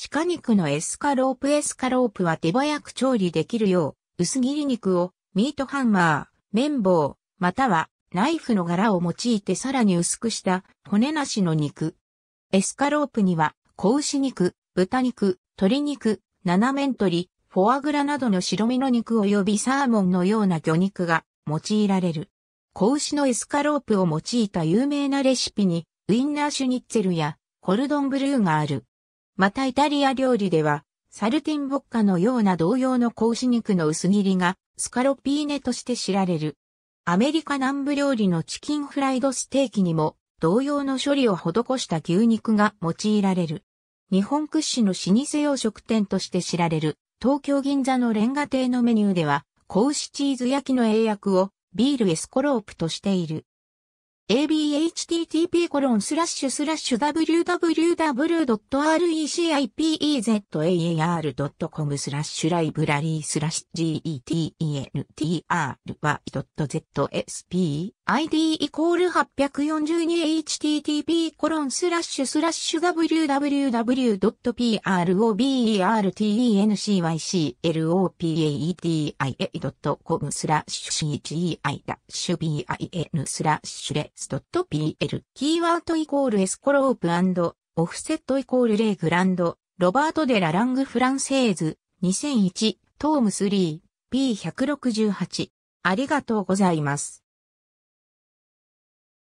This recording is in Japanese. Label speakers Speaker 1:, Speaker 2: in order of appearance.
Speaker 1: 鹿肉のエスカロープエスカロープは手早く調理できるよう、薄切り肉をミートハンマー、綿棒、またはナイフの柄を用いてさらに薄くした骨なしの肉。エスカロープには、子牛肉、豚肉、鶏肉、斜面鶏、フォアグラなどの白身の肉及びサーモンのような魚肉が用いられる。子牛のエスカロープを用いた有名なレシピに、ウィンナーシュニッツェルやコルドンブルーがある。またイタリア料理では、サルティンボッカのような同様の格子肉の薄切りがスカロピーネとして知られる。アメリカ南部料理のチキンフライドステーキにも同様の処理を施した牛肉が用いられる。日本屈指の老舗洋食店として知られる東京銀座のレンガ亭のメニューでは、格子チーズ焼きの英訳をビールエスコロープとしている。abhttp://www.recipezar.com a スラッシュライブラリースラッシュ getentry.zsp id イコール 842http コロンスラッシュスラッシュ w w w p r o b e r t n c y c l o p a e d i a c o m スラッシュ cgi-bin スラッシュレ s.pl キーワードイコールエスコロープオフセットイコールレイグランドロバート・デラ・ラング・フランセーズ2001トーム 3P168 ありがとうございます。